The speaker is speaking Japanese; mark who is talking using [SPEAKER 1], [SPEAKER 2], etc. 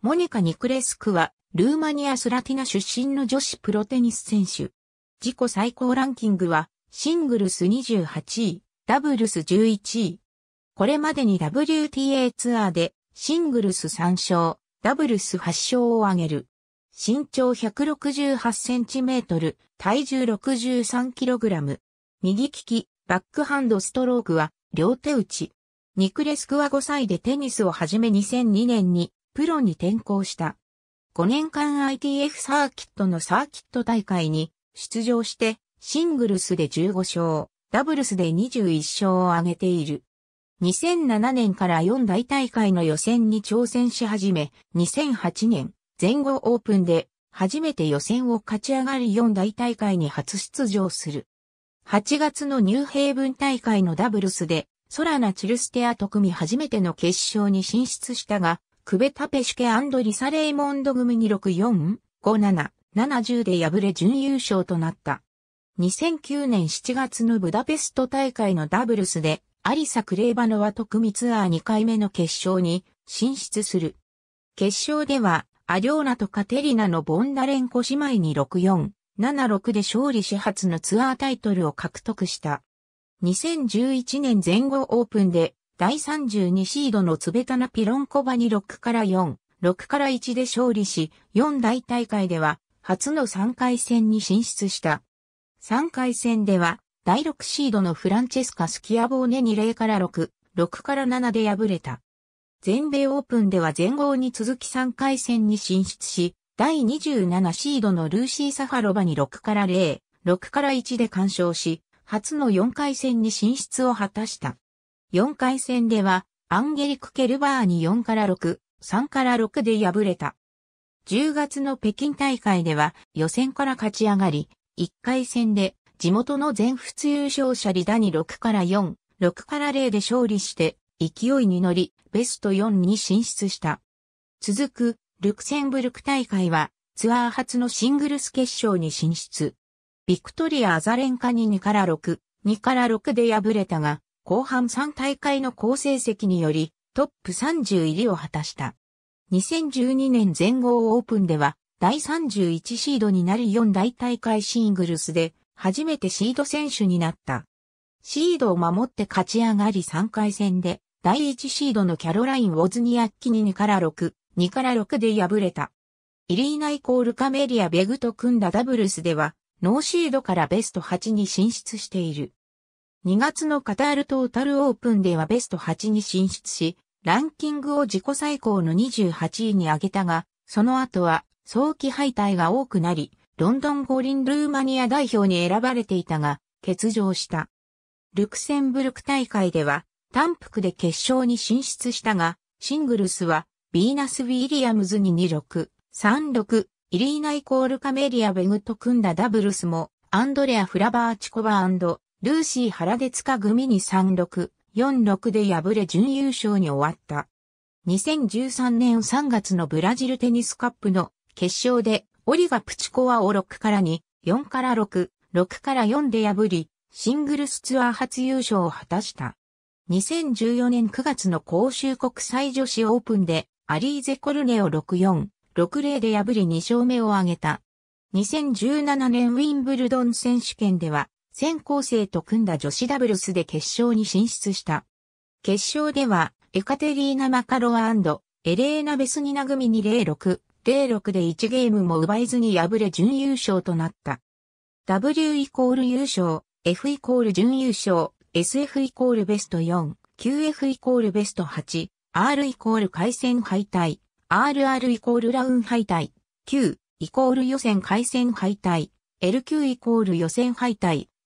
[SPEAKER 1] モニカ・ニクレスクは、ルーマニア・スラティナ出身の女子プロテニス選手。自己最高ランキングは、シングルス28位、ダブルス11位。これまでに WTA ツアーで、シングルス3勝、ダブルス8勝を挙げる。身長168センチメートル、体重63キログラム。右利き、バックハンドストロークは、両手打ち。ニクレスクは5歳でテニスを始め2002年にプロに転向した。5年間 ITF サーキットのサーキット大会に出場して、シングルスで15勝、ダブルスで21勝を挙げている。2007年から4大大会の予選に挑戦し始め、2008年、全豪オープンで、初めて予選を勝ち上がり4大大会に初出場する。8月のニューヘイブン大会のダブルスで、ソラナ・チルステアと組み初めての決勝に進出したが、クベタペシュケアンドリサ・レイモンド組に6 4 5 7 7 0で敗れ準優勝となった。2009年7月のブダペスト大会のダブルスで、アリサ・クレーバノワと組ツアー2回目の決勝に進出する。決勝では、アリョーナとカテリナのボンダレンコ姉妹に6 4 7 6で勝利始発のツアータイトルを獲得した。2011年前後オープンで第32シードのツベタナ・ピロンコバに6から4、6から1で勝利し、4大大会では、初の3回戦に進出した。3回戦では、第6シードのフランチェスカ・スキアボーネに0から6、6から7で敗れた。全米オープンでは全豪に続き3回戦に進出し、第27シードのルーシー・サハロバに6から0、6から1で干渉し、初の4回戦に進出を果たした。4回戦では、アンゲリク・ケルバーに4から6、3から6で敗れた。10月の北京大会では予選から勝ち上がり、1回戦で地元の全仏優勝者リダに6から4、6から0で勝利して、勢いに乗り、ベスト4に進出した。続く、ルクセンブルク大会は、ツアー初のシングルス決勝に進出。ビクトリア・アザレンカに2から6、2から6で敗れたが、後半3大会の好成績により、トップ30入りを果たした。2012年全豪オープンでは、第31シードになり4大大会シングルスで、初めてシード選手になった。シードを守って勝ち上がり3回戦で、第1シードのキャロライン・ウォズニアッキに2から6、2から6で敗れた。イリーナイコールカメリア・ベグと組んだダブルスでは、ノーシードからベスト8に進出している。2月のカタールトータルオープンではベスト8に進出し、ランキングを自己最高の28位に上げたが、その後は早期敗退が多くなり、ロンドン五輪ルーマニア代表に選ばれていたが、欠場した。ルクセンブルク大会では、単服で決勝に進出したが、シングルスは、ビーナス・ウィリアムズに26、36、イリーナイコールカメリア・ベグと組んだダブルスも、アンドレア・フラバーチコバルーシー原で塚組に36、46で敗れ準優勝に終わった。2013年3月のブラジルテニスカップの決勝で、オリガプチコワを6から2、4から6、6から4で破り、シングルスツアー初優勝を果たした。2014年9月の公衆国際女子オープンで、アリーゼ・コルネを6-4、6-0で破り2勝目を挙げた。2017年ウィンブルドン選手権では、全校生と組んだ女子ダブルスで決勝に進出した。決勝では、エカテリーナ・マカロワエレーナ・ベスニナ組に06、06で1ゲームも奪えずに敗れ準優勝となった。W イコール優勝、F イコール準優勝、SF イコールベスト4、QF イコールベスト8、R イコール回戦敗退、RR イコールラウン敗退、Q イコール予選回戦敗退、LQ イコール予選敗退、